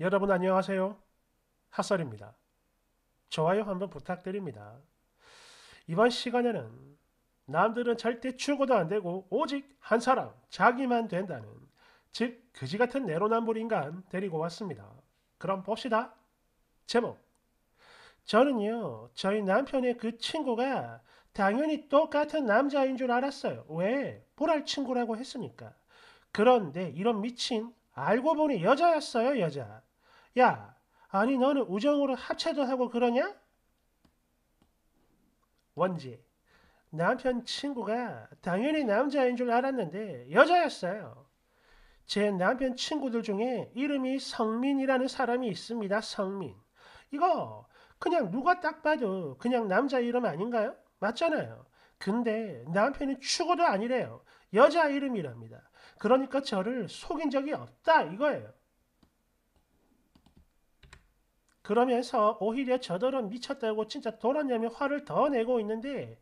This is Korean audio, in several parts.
여러분 안녕하세요. 핫설입니다. 좋아요 한번 부탁드립니다. 이번 시간에는 남들은 절대 추구도 안되고 오직 한 사람, 자기만 된다는 즉 그지같은 내로남불 인간 데리고 왔습니다. 그럼 봅시다. 제목 저는요 저희 남편의 그 친구가 당연히 똑같은 남자인 줄 알았어요. 왜? 보랄 친구라고 했으니까. 그런데 이런 미친 알고 보니 여자였어요, 여자. 야, 아니 너는 우정으로 합체도 하고 그러냐? 원지. 남편 친구가 당연히 남자인 줄 알았는데 여자였어요. 제 남편 친구들 중에 이름이 성민이라는 사람이 있습니다. 성민. 이거 그냥 누가 딱 봐도 그냥 남자 이름 아닌가요? 맞잖아요. 근데 남편이 추고도 아니래요. 여자 이름이랍니다. 그러니까 저를 속인 적이 없다 이거예요. 그러면서 오히려 저들은 미쳤다고 진짜 돌았냐며 화를 더 내고 있는데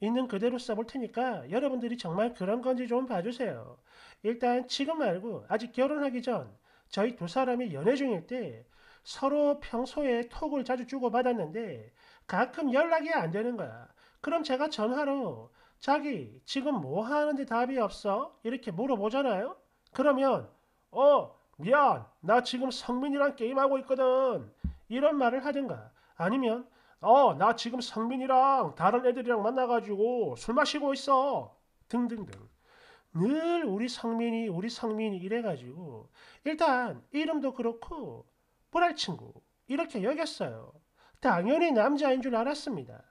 있는 그대로 써볼 테니까 여러분들이 정말 그런 건지 좀 봐주세요. 일단 지금 말고 아직 결혼하기 전 저희 두 사람이 연애 중일 때 서로 평소에 톡을 자주 주고받았는데 가끔 연락이 안 되는 거야. 그럼 제가 전화로 자기 지금 뭐 하는데 답이 없어? 이렇게 물어보잖아요. 그러면 어 미안 나 지금 성민이랑 게임하고 있거든 이런 말을 하든가 아니면 어 나 지금 성민이랑 다른 애들이랑 만나가지고 술 마시고 있어 등등등 늘 우리 성민이 우리 성민이 이래가지고 일단 이름도 그렇고 뿌랄 친구 이렇게 여겼어요. 당연히 남자인 줄 알았습니다.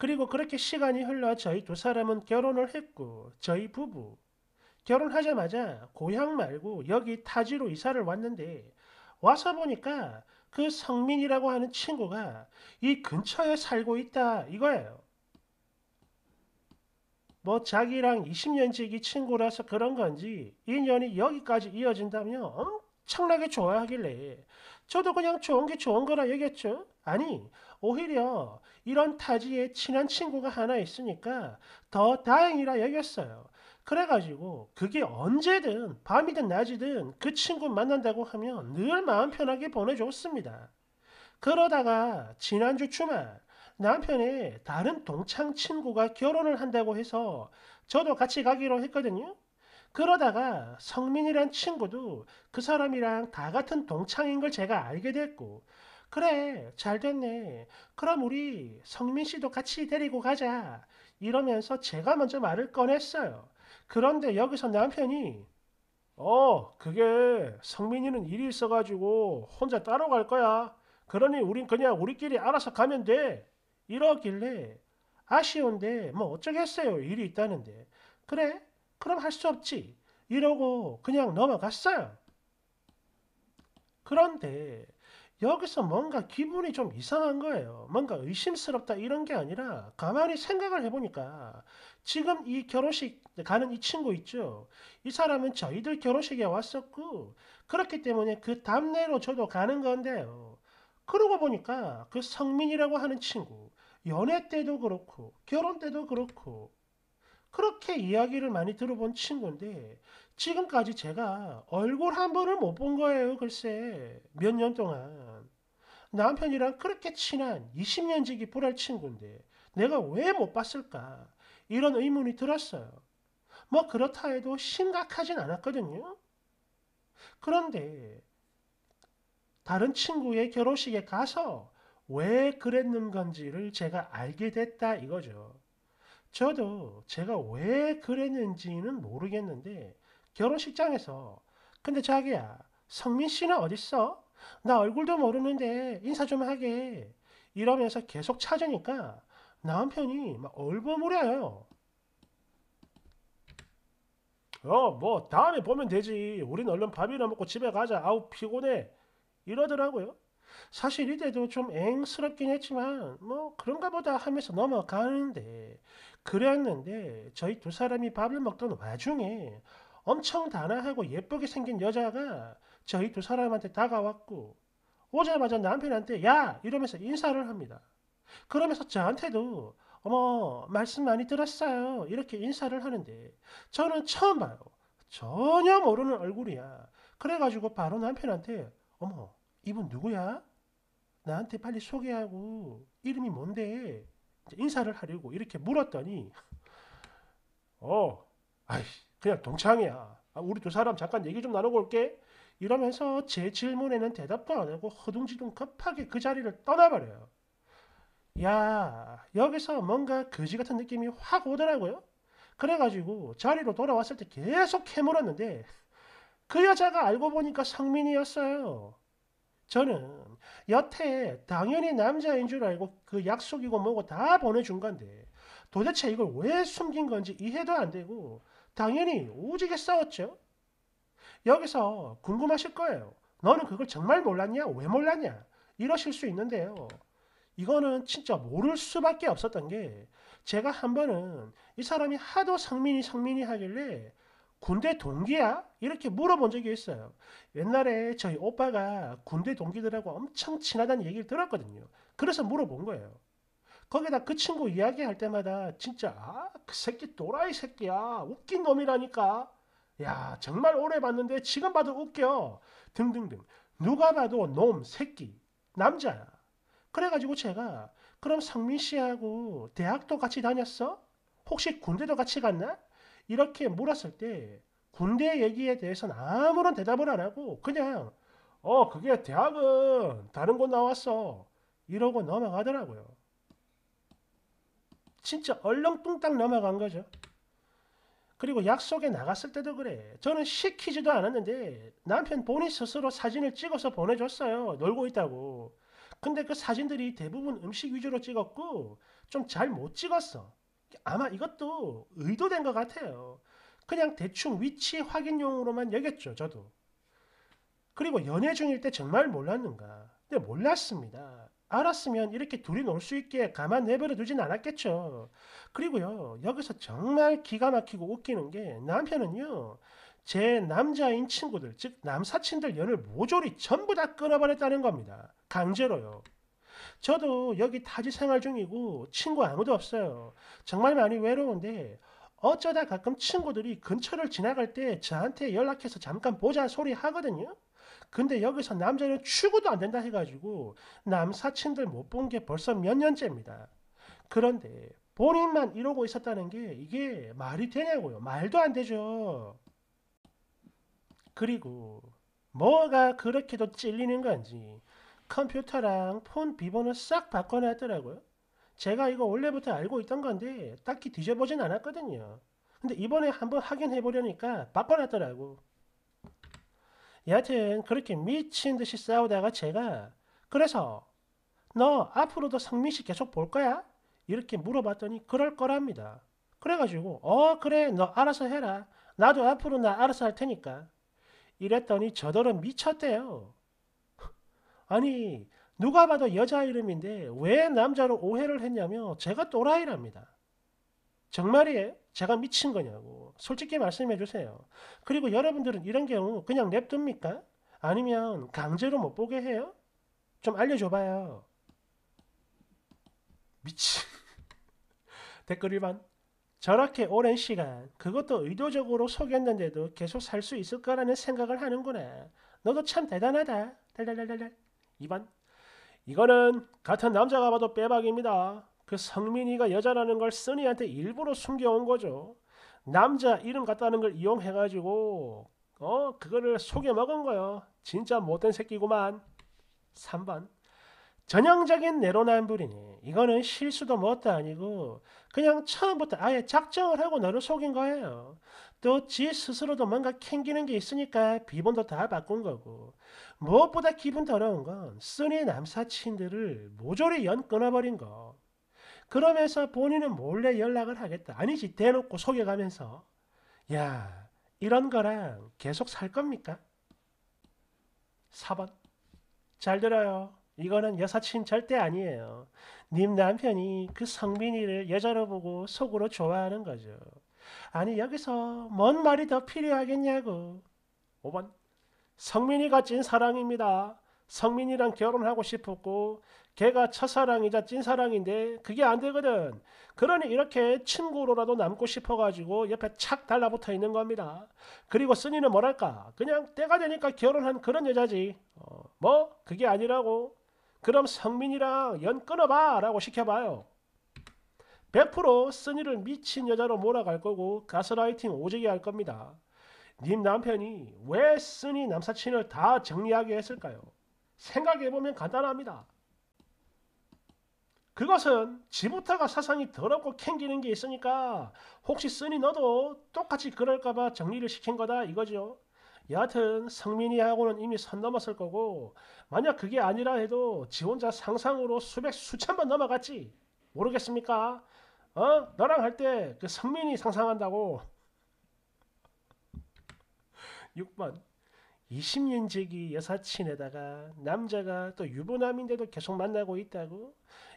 그리고 그렇게 시간이 흘러 저희 두 사람은 결혼을 했고 저희 부부 결혼하자마자 고향 말고 여기 타지로 이사를 왔는데 와서 보니까 그 성민이라고 하는 친구가 이 근처에 살고 있다 이거예요. 뭐 자기랑 20년 지기 친구라서 그런 건지 인연이 여기까지 이어진다며 엄청나게 좋아하길래 저도 그냥 좋은 게 좋은 거라 얘기했죠. 아니 오히려 이런 타지에 친한 친구가 하나 있으니까 더 다행이라 여겼어요. 그래가지고 그게 언제든 밤이든 낮이든 그 친구 만난다고 하면 늘 마음 편하게 보내줬습니다. 그러다가 지난주 주말 남편의 다른 동창 친구가 결혼을 한다고 해서 저도 같이 가기로 했거든요. 그러다가 성민이란 친구도 그 사람이랑 다 같은 동창인 걸 제가 알게 됐고 그래, 잘 됐네. 그럼 우리 성민 씨도 같이 데리고 가자. 이러면서 제가 먼저 말을 꺼냈어요. 그런데 여기서 남편이 어, 그게 성민이는 일이 있어가지고 혼자 따로 갈 거야. 그러니 우린 그냥 우리끼리 알아서 가면 돼. 이러길래 아쉬운데 뭐 어쩌겠어요. 일이 있다는데. 그래? 그럼 할 수 없지. 이러고 그냥 넘어갔어요. 그런데 여기서 뭔가 기분이 좀 이상한 거예요. 뭔가 의심스럽다 이런 게 아니라 가만히 생각을 해보니까 지금 이 결혼식 가는 이 친구 있죠. 이 사람은 저희들 결혼식에 왔었고 그렇기 때문에 그다음로 저도 가는 건데요. 그러고 보니까 그 성민이라고 하는 친구 연애 때도 그렇고 결혼 때도 그렇고 그렇게 이야기를 많이 들어본 친구인데 지금까지 제가 얼굴 한 번을 못 본 거예요. 글쎄 몇 년 동안 남편이랑 그렇게 친한 20년 지기 불알 친구인데 내가 왜 못 봤을까 이런 의문이 들었어요. 뭐 그렇다 해도 심각하진 않았거든요. 그런데 다른 친구의 결혼식에 가서 왜 그랬는 건지를 제가 알게 됐다 이거죠. 저도 제가 왜 그랬는지는 모르겠는데 결혼식장에서 근데 자기야 성민 씨는 어딨어? 나 얼굴도 모르는데 인사 좀 하게 이러면서 계속 찾으니까 남편이 막 얼버무려요. 어, 뭐 다음에 보면 되지. 우린 얼른 밥이나 먹고 집에 가자. 아우 피곤해. 이러더라고요. 사실 이때도 좀 앵스럽긴 했지만 뭐 그런가 보다 하면서 넘어가는데 그랬는데 저희 두 사람이 밥을 먹던 와중에 엄청 단아하고 예쁘게 생긴 여자가 저희 두 사람한테 다가왔고 오자마자 남편한테 야 이러면서 인사를 합니다. 그러면서 저한테도 어머 말씀 많이 들었어요 이렇게 인사를 하는데 저는 처음 봐요. 전혀 모르는 얼굴이야. 그래가지고 바로 남편한테 어머 이분 누구야? 나한테 빨리 소개하고 이름이 뭔데? 인사를 하려고 이렇게 물었더니 어, 아이 그냥 동창이야. 아, 우리 두 사람 잠깐 얘기 좀 나누고 게 이러면서 제 질문에는 대답도 안 하고 허둥지둥 급하게 그 자리를 떠나버려요. 야, 여기서 뭔가 거지 같은 느낌이 확 오더라고요. 그래가지고 자리로 돌아왔을 때 계속 캐물었는데 그 여자가 알고 보니까 성민이었어요. 저는 여태 당연히 남자인 줄 알고 그 약속이고 뭐고 다 보내준 건데 도대체 이걸 왜 숨긴 건지 이해도 안 되고 당연히 오지게 싸웠죠. 여기서 궁금하실 거예요. 너는 그걸 정말 몰랐냐? 왜 몰랐냐? 이러실 수 있는데요. 이거는 진짜 모를 수밖에 없었던 게 제가 한 번은 이 사람이 하도 성민이성민이 하길래 군대 동기야? 이렇게 물어본 적이 있어요. 옛날에 저희 오빠가 군대 동기들하고 엄청 친하다는 얘기를 들었거든요. 그래서 물어본 거예요. 거기다 그 친구 이야기할 때마다 진짜 아, 그 새끼 또라이 새끼야. 웃긴 놈이라니까. 야 정말 오래 봤는데 지금 봐도 웃겨. 등등등. 누가 봐도 놈, 새끼, 남자야. 그래가지고 제가 그럼 성민 씨하고 대학도 같이 다녔어? 혹시 군대도 같이 갔나? 이렇게 물었을 때 군대 얘기에 대해서는 아무런 대답을 안 하고 그냥 어 그게 대학은 다른 곳 나왔어 이러고 넘어가더라고요. 진짜 얼렁뚱땅 넘어간 거죠. 그리고 약속에 나갔을 때도 그래. 저는 시키지도 않았는데 남편 본인 스스로 사진을 찍어서 보내줬어요. 놀고 있다고. 근데 그 사진들이 대부분 음식 위주로 찍었고 좀 잘 못 찍었어. 아마 이것도 의도된 것 같아요. 그냥 대충 위치 확인용으로만 여겼죠, 저도. 그리고 연애 중일 때 정말 몰랐는가? 네, 몰랐습니다. 알았으면 이렇게 둘이 놀 수 있게 가만 내버려 두진 않았겠죠. 그리고요, 여기서 정말 기가 막히고 웃기는 게 남편은요, 제 남자인 친구들, 즉 남사친들 연을 모조리 전부 다 끊어버렸다는 겁니다. 강제로요. 저도 여기 타지 생활 중이고 친구 아무도 없어요. 정말 많이 외로운데 어쩌다 가끔 친구들이 근처를 지나갈 때 저한테 연락해서 잠깐 보자 소리 하거든요. 근데 여기서 남자는 추구도 안 된다 해가지고 남사친들 못 본 게 벌써 몇 년째입니다. 그런데 본인만 이러고 있었다는 게 이게 말이 되냐고요. 말도 안 되죠. 그리고 뭐가 그렇게도 찔리는 건지 컴퓨터랑 폰 비번을 싹 바꿔놨더라고요. 제가 이거 원래부터 알고 있던 건데 딱히 뒤져보진 않았거든요. 근데 이번에 한번 확인해보려니까 바꿔놨더라고. 여하튼 그렇게 미친 듯이 싸우다가 제가 그래서 너 앞으로도 성민 씨 계속 볼 거야? 이렇게 물어봤더니 그럴 거랍니다. 그래가지고 어 그래 너 알아서 해라. 나도 앞으로 나 알아서 할 테니까. 이랬더니 저더러 미쳤대요. 아니 누가 봐도 여자 이름인데 왜 남자로 오해를 했냐며 제가 또라이랍니다. 정말이에요? 제가 미친 거냐고 솔직히 말씀해 주세요. 그리고 여러분들은 이런 경우 그냥 냅둡니까? 아니면 강제로 못 보게 해요? 좀 알려줘봐요. 미친 댓글 1번. 저렇게 오랜 시간 그것도 의도적으로 속였는데도 계속 살 수 있을 거라는 생각을 하는구나. 너도 참 대단하다. 달달달달달. 2번 이거는 같은 남자가 봐도 빼박입니다. 그 성민이가 여자라는 걸 써니한테 일부러 숨겨온 거죠. 남자 이름 같다는 걸 이용해가지고 어 그거를 속여먹은 거요. 진짜 못된 새끼구만. 3번 전형적인 내로남불이니 이거는 실수도 뭣도 아니고 그냥 처음부터 아예 작정을 하고 너를 속인 거예요. 또 지 스스로도 뭔가 캥기는 게 있으니까 비번도 다 바꾼 거고 무엇보다 기분 더러운 건 쓰니 남사친들을 모조리 연 끊어버린 거. 그러면서 본인은 몰래 연락을 하겠다. 아니지 대놓고 속여가면서 야 이런 거랑 계속 살 겁니까? 4번 잘 들어요. 이거는 여사친 절대 아니에요. 님 남편이 그 성민이를 여자로 보고 속으로 좋아하는 거죠. 아니 여기서 뭔 말이 더 필요하겠냐고. 5번 성민이가 찐 사랑입니다. 성민이랑 결혼하고 싶었고 걔가 첫사랑이자 찐사랑인데 그게 안 되거든. 그러니 이렇게 친구로라도 남고 싶어가지고 옆에 착 달라붙어 있는 겁니다. 그리고 쓰니는 뭐랄까 그냥 때가 되니까 결혼한 그런 여자지. 어, 뭐 그게 아니라고 그럼 성민이랑 연 끊어봐 라고 시켜봐요. 100% 쓴이를 미친 여자로 몰아갈 거고 가스라이팅 오지게 할 겁니다. 님 남편이 왜 쓴이 남사친을 다 정리하게 했을까요? 생각해보면 간단합니다. 그것은 지부터가 사상이 더럽고 캥기는 게 있으니까 혹시 쓰니 너도 똑같이 그럴까봐 정리를 시킨 거다 이거죠. 여하튼 성민이하고는 이미 선 넘었을 거고 만약 그게 아니라 해도 지 혼자 상상으로 수백 수천 번 넘어갔지 모르겠습니까? 어? 너랑 할 때 그 성민이 상상한다고 6번 20년지기 여사친에다가 남자가 또 유부남인데도 계속 만나고 있다고?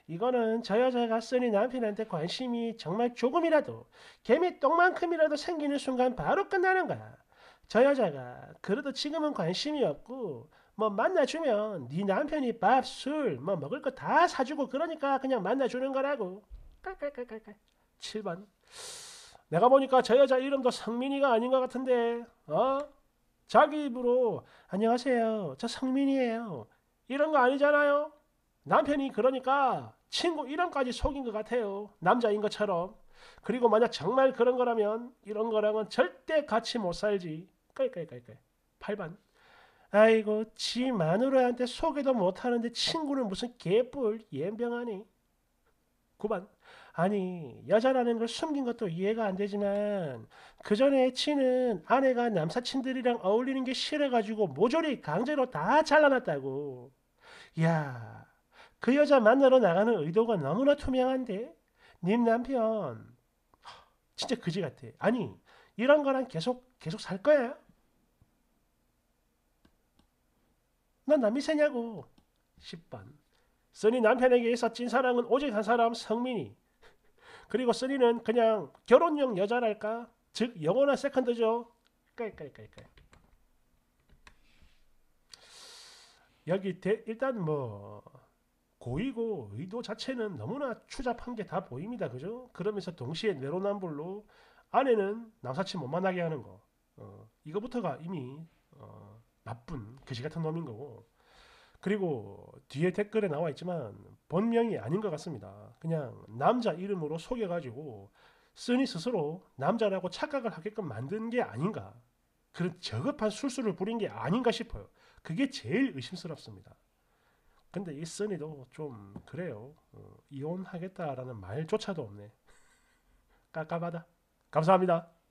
이거는 저 여자가 쓰니 남편한테 관심이 정말 조금이라도 개미 똥만큼이라도 생기는 순간 바로 끝나는 거야. 저 여자가 그래도 지금은 관심이 없고 뭐 만나주면 네 남편이 밥, 술, 뭐 먹을 거 다 사주고 그러니까 그냥 만나주는 거라고. 깔깔깔깔깔. 7번. 내가 보니까 저 여자 이름도 성민이가 아닌 것 같은데 어? 자기 입으로 안녕하세요. 저 성민이에요. 이런 거 아니잖아요. 남편이 그러니까 친구 이름까지 속인 것 같아요. 남자인 것처럼. 그리고 만약 정말 그런 거라면 이런 거랑은 절대 같이 못 살지. 깔깔깔깔. 8반. 아이고 지 마누라한테 소개도 못하는데 친구는 무슨 개뿔 옌병하니. 9반. 아니 여자라는 걸 숨긴 것도 이해가 안 되지만 그 전에 치는 아내가 남사친들이랑 어울리는 게 싫어가지고 모조리 강제로 다 잘라놨다고. 야, 그 여자 만나러 나가는 의도가 너무나 투명한데 님 남편 진짜 그지 같아. 아니 이런 거랑 계속 계속 살 거야? 난 남이 세냐고. 10번. 써니 남편에게 있어 찐사랑은 오직 한 사람 성민이. 그리고 써니는 그냥 결혼용 여자랄까? 즉 영원한 세컨드죠. 깔깔깔깔. 여기 대, 일단 뭐 고의고 의도 자체는 너무나 추잡한 게 다 보입니다. 그죠? 그러면서 동시에 내로남불로 아내는 남사친 못 만나게 하는 거. 어, 이거부터가 이미 어, 나쁜 그지 같은 놈인 거고 그리고 뒤에 댓글에 나와 있지만 본명이 아닌 것 같습니다. 그냥 남자 이름으로 속여가지고 쓰니 스스로 남자라고 착각을 하게끔 만든 게 아닌가 그런 저급한 술수를 부린 게 아닌가 싶어요. 그게 제일 의심스럽습니다. 근데 이쓰니도좀 그래요. 어, 이혼하겠다라는 말조차도 없네. 까까하다 감사합니다.